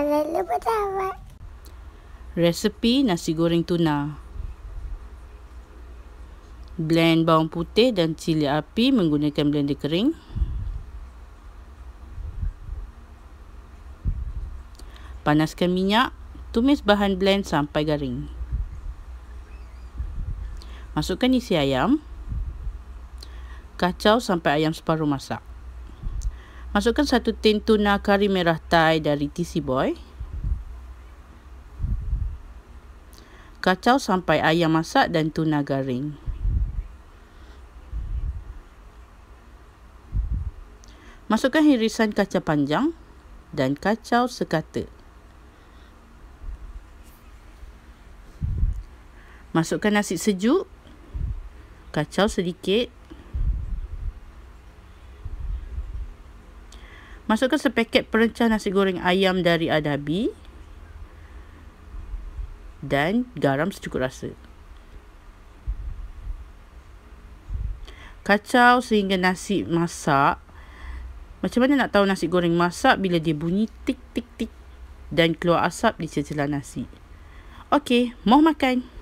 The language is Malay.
lalu Resepi nasi goreng tuna. Blend bawang putih dan cili api menggunakan blender kering. Panaskan minyak, tumis bahan blend sampai garing. Masukkan isi ayam. Kacau sampai ayam separuh masak. Masukkan satu tin tuna kari merah Thai dari TC Boy. Kacau sampai ayam masak dan tuna garing. Masukkan hirisan kacang panjang dan kacau sekata. Masukkan nasi sejuk. Kacau sedikit Masukkan sepaket perencah nasi goreng ayam dari Adabi dan garam secukup rasa. Kacau sehingga nasi masak. Macam mana nak tahu nasi goreng masak bila dia bunyi tik tik tik dan keluar asap di celah nasi. Okey, mau makan.